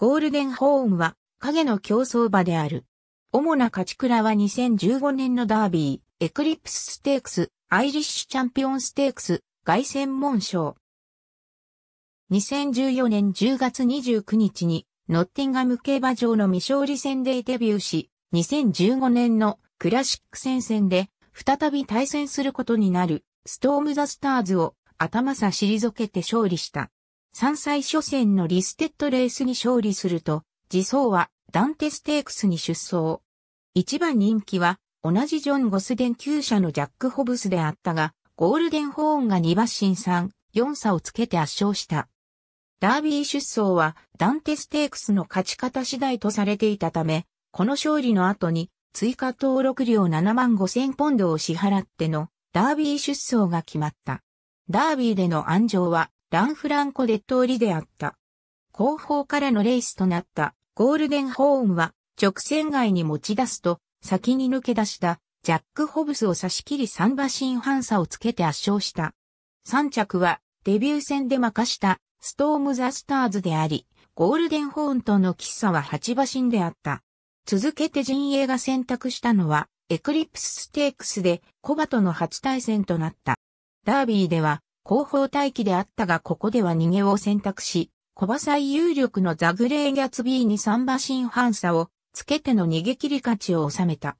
ゴールデンホーンは影の競争馬である。主な勝ち倉は2015年のダービー、エクリプスステークス、アイリッシュチャンピオンステークス、外戦門賞。2014年10月29日に、ノッティンガム競馬場の未勝利戦でデビューし、2015年のクラシック戦線で、再び対戦することになる、ストーム・ザ・スターズを頭差し退けて勝利した。山歳初戦のリステッドレースに勝利すると、自走はダンテステークスに出走。一番人気は、同じジョン・ゴスデン厩舎のジャック・ホブスであったが、ゴールデンホーンが2馬身3、4差をつけて圧勝した。ダービー出走はダンテステークスの勝ち方次第とされていたため、この勝利の後に追加登録料7万5千ポンドを支払ってのダービー出走が決まった。ダービーでの安城はランフランコで通りであった。後方からのレースとなったゴールデンホーンは直線外に持ち出すと先に抜け出したジャック・ホブスを差し切り3馬身半差をつけて圧勝した。3着はデビュー戦で任したストーム・ザ・スターズであり、ゴールデンホーンとの喫茶は8馬身であった。続けて陣営が選択したのはエクリプスステークスでコバとの初対戦となった。ダービーでは後方待機であったがここでは逃げを選択し、小馬最有力のザグレーギャツビーに3馬身反差をつけての逃げ切り勝ちを収めた。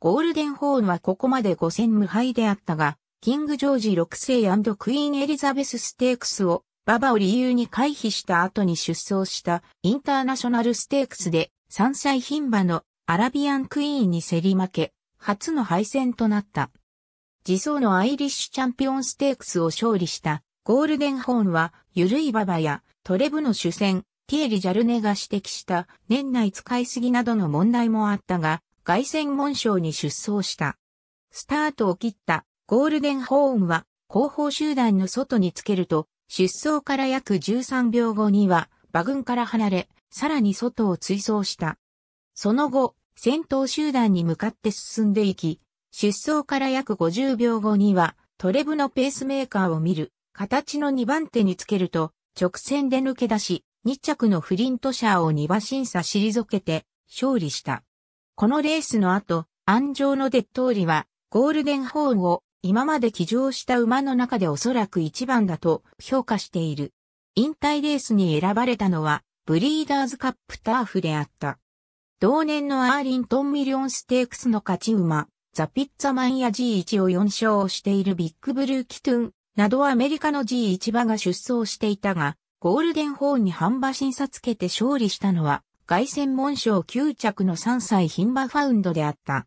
ゴールデンホーンはここまで5戦無敗であったが、キングジョージ6世クイーンエリザベスステークスを馬場を理由に回避した後に出走したインターナショナルステークスで3歳牝馬のアラビアンクイーンに競り負け、初の敗戦となった。自走のアイリッシュチャンピオンステークスを勝利したゴールデンホーンは、ゆるい馬場やトレブの主戦、ティエリ・ジャルネが指摘した年内使いすぎなどの問題もあったが、凱旋門賞に出走した。スタートを切ったゴールデンホーンは後方集団の外につけると、出走から約13秒後には馬群から離れ、さらに外を追走した。その後、戦闘集団に向かって進んでいき、出走から約50秒後には、トレブのペースメーカーを見る、形の2番手につけると、直線で抜け出し、2着のフリントシャーを2馬審査退けて、勝利した。このレースの後、安城のデッドーリは、ゴールデンホーンを今まで騎乗した馬の中でおそらく一番だと評価している。引退レースに選ばれたのは、ブリーダーズカップターフであった。同年のアーリントンミリオンステークスの勝ち馬、ザ・ピッツァマンや G1 を4勝しているビッグブルー・キトゥンなどアメリカの G1 馬が出走していたが、ゴールデンホーンに半馬審査つけて勝利したのは、外戦門賞9着の3歳ン馬ファウンドであった。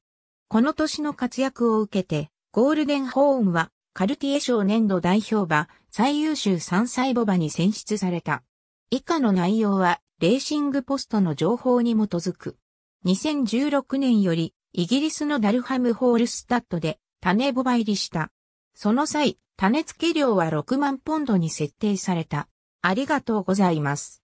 この年の活躍を受けて、ゴールデンホーンは、カルティエ賞年度代表馬、最優秀3歳母馬に選出された。以下の内容は、レーシングポストの情報に基づく。2016年より、イギリスのダルハムホールスタッドで種ボバ入りした。その際、種付け量は6万ポンドに設定された。ありがとうございます。